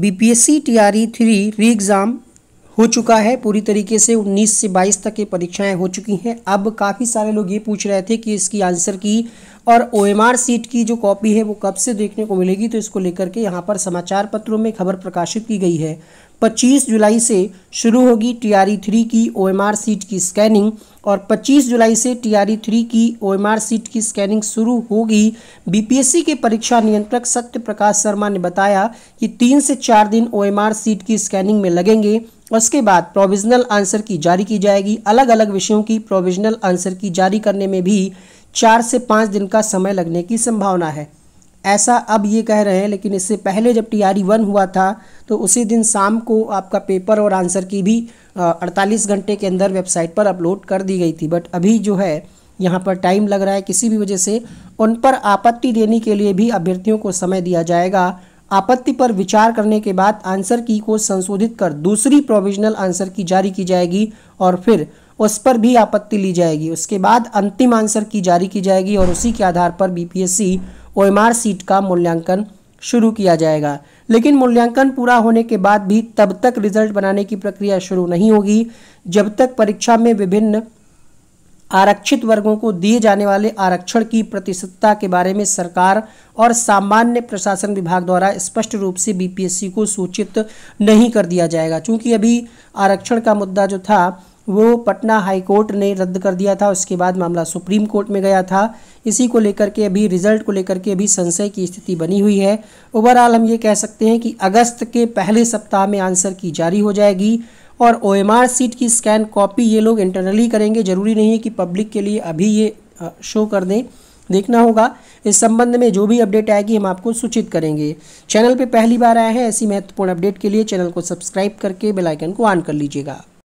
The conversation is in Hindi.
B P S C T R E three re exam हो चुका है पूरी तरीके से 19 से 22 तक ये परीक्षाएं हो चुकी हैं अब काफ़ी सारे लोग ये पूछ रहे थे कि इसकी आंसर की और ओ एम आर सीट की जो कॉपी है वो कब से देखने को मिलेगी तो इसको लेकर के यहाँ पर समाचार पत्रों में खबर प्रकाशित की गई है 25 जुलाई से शुरू होगी टी आर ई थ्री की ओ एम आर सीट की स्कैनिंग और 25 जुलाई से टीआरई थ्री की ओएमआर सीट की स्कैनिंग शुरू होगी बीपीएससी के परीक्षा नियंत्रक सत्य प्रकाश शर्मा ने बताया कि तीन से चार दिन ओएमआर सीट की स्कैनिंग में लगेंगे उसके बाद प्रोविजनल आंसर की जारी की जाएगी अलग अलग विषयों की प्रोविजनल आंसर की जारी करने में भी चार से पाँच दिन का समय लगने की संभावना है ऐसा अब ये कह रहे हैं लेकिन इससे पहले जब टीआरई वन हुआ था तो उसी दिन शाम को आपका पेपर और आंसर की भी अड़तालीस घंटे के अंदर वेबसाइट पर अपलोड कर दी गई थी बट अभी जो है यहाँ पर टाइम लग रहा है किसी भी वजह से उन पर आपत्ति देने के लिए भी अभ्यर्थियों को समय दिया जाएगा आपत्ति पर विचार करने के बाद आंसर की को संशोधित कर दूसरी प्रोविजनल आंसर की जारी की जाएगी और फिर उस पर भी आपत्ति ली जाएगी उसके बाद अंतिम आंसर की जारी की जाएगी और उसी के आधार पर बीपीएससी ओएमआर सीट का मूल्यांकन शुरू किया जाएगा लेकिन मूल्यांकन पूरा होने के बाद भी तब तक रिजल्ट बनाने की प्रक्रिया शुरू नहीं होगी जब तक परीक्षा में विभिन्न आरक्षित वर्गों को दिए जाने वाले आरक्षण की प्रतिशतता के बारे में सरकार और सामान्य प्रशासन विभाग द्वारा स्पष्ट रूप से बीपीएससी को सूचित नहीं कर दिया जाएगा क्योंकि अभी आरक्षण का मुद्दा जो था वो पटना हाई कोर्ट ने रद्द कर दिया था उसके बाद मामला सुप्रीम कोर्ट में गया था इसी को लेकर के अभी रिजल्ट को लेकर के अभी संशय की स्थिति बनी हुई है ओवरऑल हम ये कह सकते हैं कि अगस्त के पहले सप्ताह में आंसर की जारी हो जाएगी और ओ सीट की स्कैन कॉपी ये लोग इंटरनली करेंगे ज़रूरी नहीं है कि पब्लिक के लिए अभी ये शो कर दें देखना होगा इस संबंध में जो भी अपडेट आएगी हम आपको सूचित करेंगे चैनल पे पहली बार आए हैं ऐसी महत्वपूर्ण अपडेट के लिए चैनल को सब्सक्राइब करके बेल आइकन को ऑन कर लीजिएगा